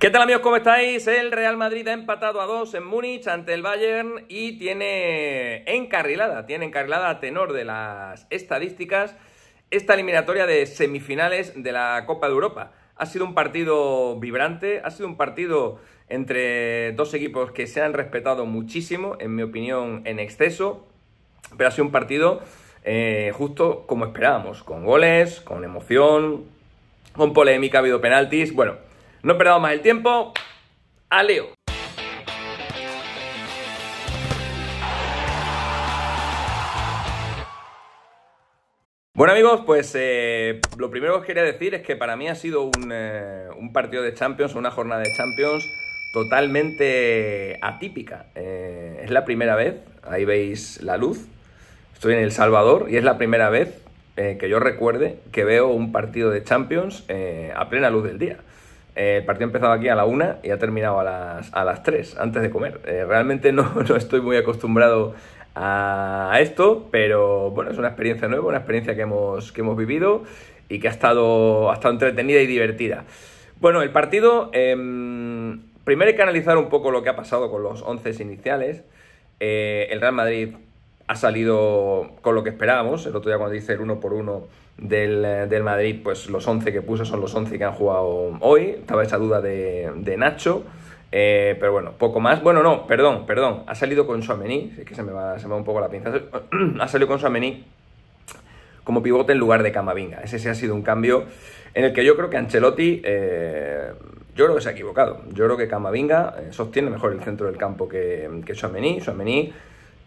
¿Qué tal amigos? ¿Cómo estáis? El Real Madrid ha empatado a dos en Múnich ante el Bayern y tiene encarrilada, tiene encarrilada a tenor de las estadísticas esta eliminatoria de semifinales de la Copa de Europa. Ha sido un partido vibrante, ha sido un partido entre dos equipos que se han respetado muchísimo, en mi opinión en exceso, pero ha sido un partido eh, justo como esperábamos, con goles, con emoción, con polémica, ha habido penaltis, bueno... No perdamos más el tiempo. Leo. Bueno amigos, pues eh, lo primero que os quería decir es que para mí ha sido un, eh, partido de Champions, una jornada de Champions totalmente atípica. Eh, es la primera vez, ahí veis la luz, estoy en El Salvador y es la primera vez que yo recuerde que veo un partido de Champions a plena luz del día. Eh, el partido empezaba aquí a la una y ha terminado a las, a 3 antes de comer. Eh, realmente no, estoy muy acostumbrado a esto, pero bueno, es una experiencia nueva, una experiencia que hemos, que hemos vivido y que ha estado, entretenida y divertida. Bueno, el partido, em, primero hay que analizar un poco lo que ha pasado con los once iniciales. Eh, el Real Madrid ha salido con lo que esperábamos. El otro día cuando dice el uno por uno del, Madrid, pues los 11 que puso son los 11 que han jugado hoy. Estaba esa duda de, de Nacho. Eh, pero bueno, poco más. Bueno, no, perdón, perdón. Ha salido con Suamení. Es que se me, va, se me va un poco la pinza. Ha salido con Suamení como pivote en lugar de Camavinga. Ese sí ha sido un cambio en el que yo creo que Ancelotti... Eh, yo creo que se ha equivocado. Yo creo que Camavinga eh, sostiene mejor el centro del campo que, que Suamení. Suamení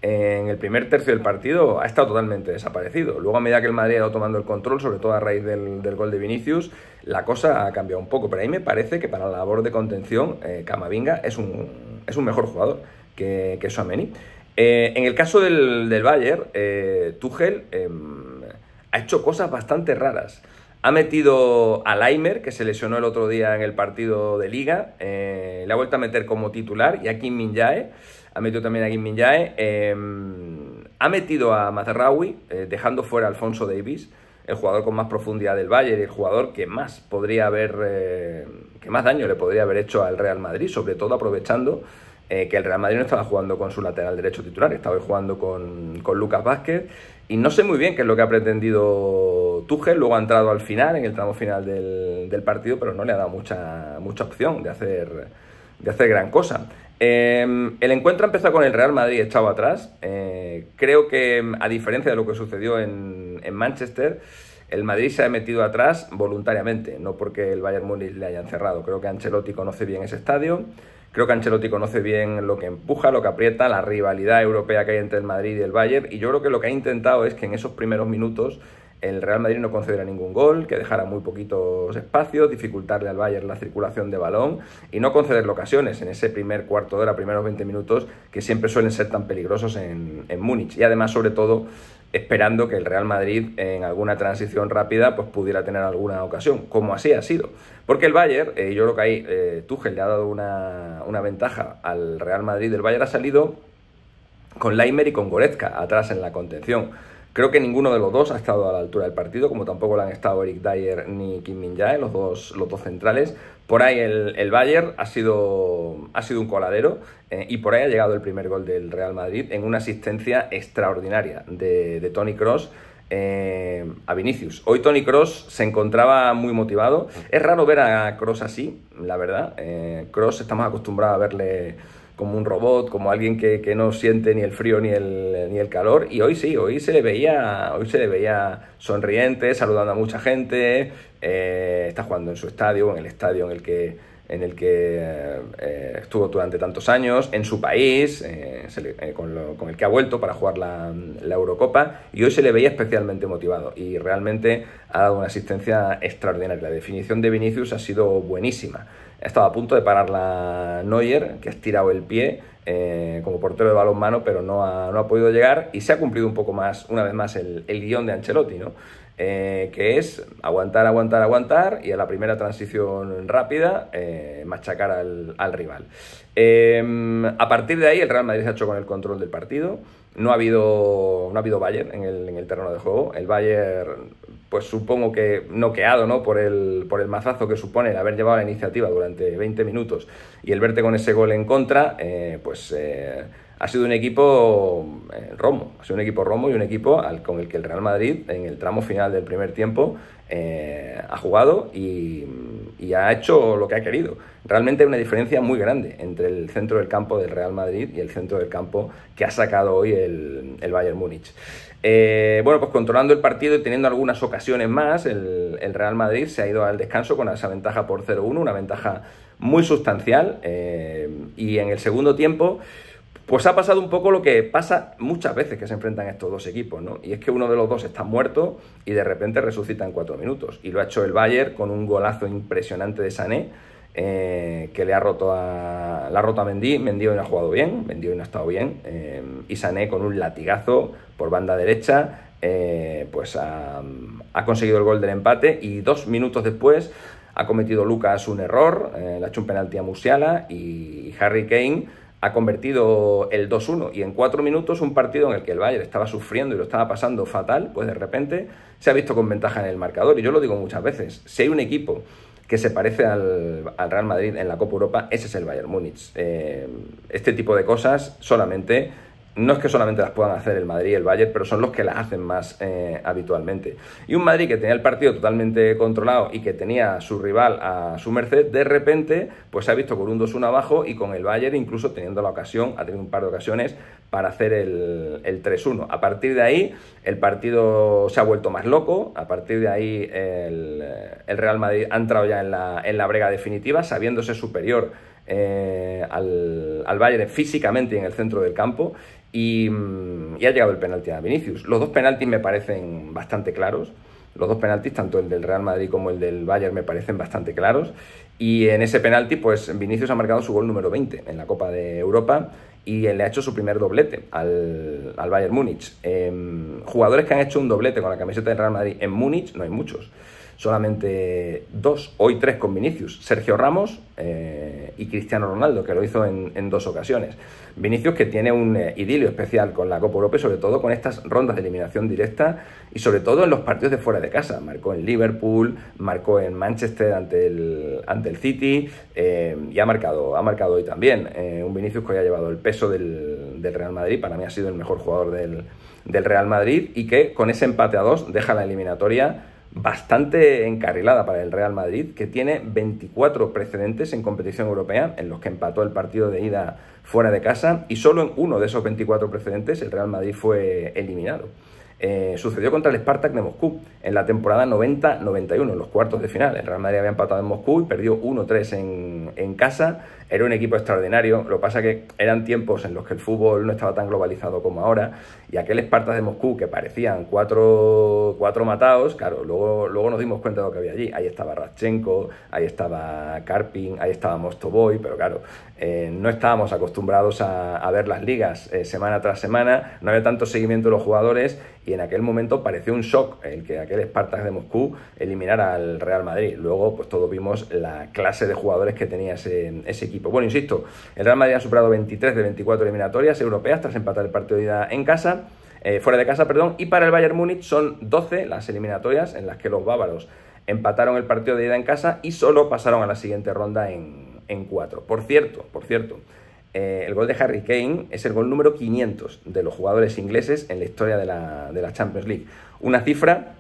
en el primer tercio del partido ha estado totalmente desaparecido. Luego, a medida que el Madrid ha ido tomando el control, sobre todo a raíz del, gol de Vinicius, la cosa ha cambiado un poco. Pero a mí me parece que para la labor de contención, eh, Camavinga es un, es un mejor jugador que, que Suameni. Eh, en el caso del, del Bayern, eh, Tuchel em, ha hecho cosas bastante raras. Ha metido a Laimer, que se lesionó el otro día en el partido de Liga. Eh, le ha vuelto a meter como titular. Y a Kim Min Jae. Ha metido también a Kim Min Jae. Em, ha metido a Matarraui eh, dejando fuera a Alfonso Davis, el jugador con más profundidad del Bayern y el jugador que más podría haber. Eh, que más daño le podría haber hecho al Real Madrid, sobre todo aprovechando que el Real Madrid no estaba jugando con su lateral derecho titular, estaba jugando con, con Lucas Vázquez. Y no sé muy bien qué es lo que ha pretendido luego ha entrado al final, en el tramo final del, partido, pero no le ha dado mucha, mucha opción de hacer, de hacer gran cosa. Em, el encuentro empezó con el Real Madrid echado atrás. Eh, creo que, em, a diferencia de lo que sucedió en, en, Manchester, el Madrid se ha metido atrás voluntariamente, no porque el Bayern Múnich le hayan cerrado. Creo que Ancelotti conoce bien ese estadio. Creo que Ancelotti conoce bien lo que empuja, lo que aprieta, la rivalidad europea que hay entre el Madrid y el Bayern. Y yo creo que lo que ha intentado es que en esos primeros minutos el Real Madrid no concederá ningún gol, que dejara muy poquitos espacios, dificultarle al Bayern la circulación de balón y no concederle ocasiones en ese primer cuarto de hora, primeros 20 minutos, que siempre suelen ser tan peligrosos en, Múnich. Y además, sobre todo, esperando que el Real Madrid en alguna transición rápida pues pudiera tener alguna ocasión, como así ha sido. Porque el Bayern, y eh, yo creo que ahí eh, Tuchel le ha dado una, una ventaja al Real Madrid, el Bayern ha salido con Leimer y con Goretzka atrás en la contención. Creo que ninguno de los dos ha estado a la altura del partido, como tampoco lo han estado Eric Dyer ni Kim Min Jae, los dos, los dos centrales. Por ahí el, el Bayern ha sido, ha sido un coladero eh, y por ahí ha llegado el primer gol del Real Madrid en una asistencia extraordinaria de, de Tony Cross. Eh, a Vinicius. Hoy Tony Cross se encontraba muy motivado. Es raro ver a Cross así, la verdad. Cross eh, estamos acostumbrados a verle como un robot, como alguien que, no siente ni el frío ni el, ni el, calor. Y hoy sí, hoy se le veía, hoy se le veía sonriente, saludando a mucha gente, eh, está jugando en su estadio, en el estadio en el que en el que eh, estuvo durante tantos años, en su país, eh, eh, con, el que ha vuelto para jugar la, Eurocopa, y hoy se le veía especialmente motivado y realmente ha dado una asistencia extraordinaria. La definición de Vinicius ha sido buenísima. Estaba a punto de parar la Neuer, que ha estirado el pie como portero de balón mano, pero no ha, podido llegar y se ha cumplido un poco más, una vez más, el, el guión de Ancelotti, ¿no? Eh, que es aguantar, aguantar, aguantar y a la primera transición rápida eh, machacar al, rival. Em, a partir de ahí el Real Madrid se ha hecho con el control del partido. No ha habido, no ha habido Bayern en el, terreno de juego. El Bayern, pues supongo que noqueado ¿no? por, el, por el mazazo que supone el haber llevado la iniciativa durante 20 minutos y el verte con ese gol en contra, eh, pues ha sido un equipo eh, romo, ha sido un equipo romo y un equipo con el que el Real Madrid en el tramo final del primer tiempo eh, ha jugado y, ha hecho lo que ha querido. Realmente hay una diferencia muy grande entre el centro del campo del Real Madrid y el centro del campo que ha sacado hoy el, Bayern Múnich. Eh, bueno, pues controlando el partido y teniendo algunas ocasiones más, el, Real Madrid se ha ido al descanso con esa ventaja por 0-1, una ventaja muy sustancial. y en el segundo tiempo... Pues ha pasado un poco lo que pasa muchas veces que se enfrentan estos dos equipos, ¿no? Y es que uno de los dos está muerto y de repente resucita en cuatro minutos. Y lo ha hecho el Bayern con un golazo impresionante de Sané, eh, que le ha roto a, la ha a Mendy. Mendy hoy no ha jugado bien, Mendy hoy no ha estado bien. Eh, y Sané con un latigazo por banda derecha, eh, pues ha, conseguido el gol del empate y dos minutos después ha cometido Lucas un error, le ha hecho un penalti a Musiala y Harry Kane ha convertido el 2-1 y en cuatro minutos un partido en el que el Bayern estaba sufriendo y lo estaba pasando fatal, pues de repente se ha visto con ventaja en el marcador. Y yo lo digo muchas veces, si hay un equipo que se parece al, Real Madrid en la Copa Europa, ese es el Bayern Múnich. Eh, este tipo de cosas solamente no es que solamente las puedan hacer el Madrid y el Bayern, pero son los que las hacen más eh, habitualmente. Y un Madrid que tenía el partido totalmente controlado y que tenía a su rival a su merced, de repente pues se ha visto con un 2-1 abajo y con el Bayern incluso teniendo la ocasión, ha tenido un par de ocasiones para hacer el, el 3-1. A partir de ahí el partido se ha vuelto más loco, a partir de ahí el, Real Madrid ha entrado ya en la, en la brega definitiva, sabiéndose superior eh, al, al, Bayern físicamente en el centro del campo mm, y, ha llegado el penalti a Vinicius. Los dos penaltis me parecen bastante claros. Los dos penaltis, tanto el del Real Madrid como el del Bayern, me parecen bastante claros. Y en ese penalti, pues Vinicius ha marcado su gol número 20 en la Copa de Europa y le ha hecho su primer doblete al, Bayern Múnich. Em, jugadores que han hecho un doblete con la camiseta del Real Madrid en Múnich, no hay muchos solamente dos, hoy tres con Vinicius, Sergio Ramos eh, y Cristiano Ronaldo, que lo hizo en, dos ocasiones. Vinicius que tiene un eh, idilio especial con la Copa Europa sobre todo con estas rondas de eliminación directa y sobre todo en los partidos de fuera de casa. Marcó en Liverpool, marcó en Manchester ante el, ante el City eh, y ha marcado, ha marcado hoy también. un Vinicius que hoy ha llevado el peso del, del Real Madrid, para mí ha sido el mejor jugador del, del Real Madrid y que con ese empate a dos deja la eliminatoria bastante encarrilada para el Real Madrid, que tiene 24 precedentes en competición europea, en los que empató el partido de ida fuera de casa, y solo en uno de esos 24 precedentes el Real Madrid fue eliminado. Eh, sucedió contra el Spartak de Moscú en la temporada 90-91, en los cuartos de final. El Real Madrid había empatado en Moscú y perdió 1-3 en, en, casa era un equipo extraordinario, lo que pasa que eran tiempos en los que el fútbol no estaba tan globalizado como ahora, y aquel Esparta de Moscú, que parecían cuatro, cuatro matados, claro, luego, luego nos dimos cuenta de lo que había allí. Ahí estaba raschenko ahí estaba Karpin, ahí estaba Mostovoy, pero claro, eh, no estábamos acostumbrados a, ver las ligas eh, semana tras semana, no había tanto seguimiento de los jugadores, y en aquel momento pareció un shock el que aquel Esparta de Moscú eliminara al Real Madrid. Luego, pues todos vimos la clase de jugadores que tenía ese equipo bueno, insisto, el Real Madrid ha superado 23 de 24 eliminatorias europeas tras empatar el partido de ida en casa, eh, fuera de casa, perdón, y para el Bayern Múnich son 12 las eliminatorias en las que los bávaros empataron el partido de ida en casa y solo pasaron a la siguiente ronda en, 4. Por cierto, por cierto, eh, el gol de Harry Kane es el gol número 500 de los jugadores ingleses en la historia de la, de la Champions League. Una cifra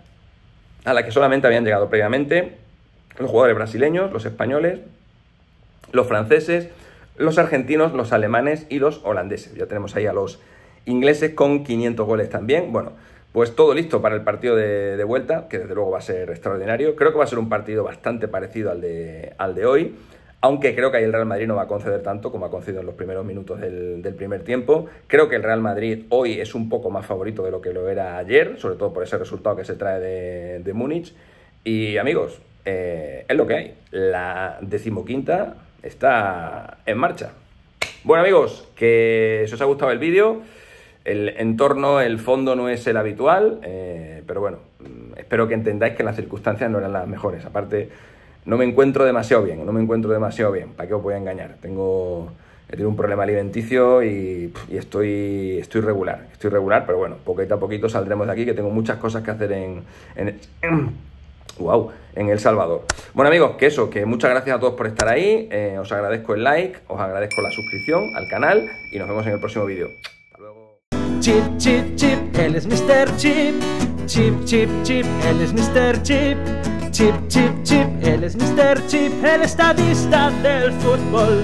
a la que solamente habían llegado previamente los jugadores brasileños, los españoles los franceses, los argentinos, los alemanes y los holandeses. Ya tenemos ahí a los ingleses con 500 goles también. Bueno, pues todo listo para el partido de, vuelta, que desde luego va a ser extraordinario. Creo que va a ser un partido bastante parecido al de, al de hoy, aunque creo que ahí el Real Madrid no va a conceder tanto como ha concedido en los primeros minutos del, primer tiempo. Creo que el Real Madrid hoy es un poco más favorito de lo que lo era ayer, sobre todo por ese resultado que se trae de, Múnich. Y amigos, eh, es lo que hay. La decimoquinta está en marcha. Bueno amigos, que si os ha gustado el vídeo, el entorno, el fondo no es el habitual, eh, pero bueno, mm, espero que entendáis que las circunstancias no eran las mejores. Aparte, no me encuentro demasiado bien, no me encuentro demasiado bien, ¿para qué os voy a engañar? Tengo, tenido un problema alimenticio y, estoy, estoy regular, estoy regular, pero bueno, poquito a poquito saldremos de aquí, que tengo muchas cosas que hacer en Wow, en El Salvador. Bueno amigos, que eso, que muchas gracias a todos por estar ahí, eh, os agradezco el like, os agradezco la suscripción al canal y nos vemos en el próximo vídeo. Hasta luego. Chip, chip, chip, él es Mr. Chip. Chip, chip, chip, él es Mr. Chip. Chip, chip, chip, él es Mr. Chip, el estadista del fútbol.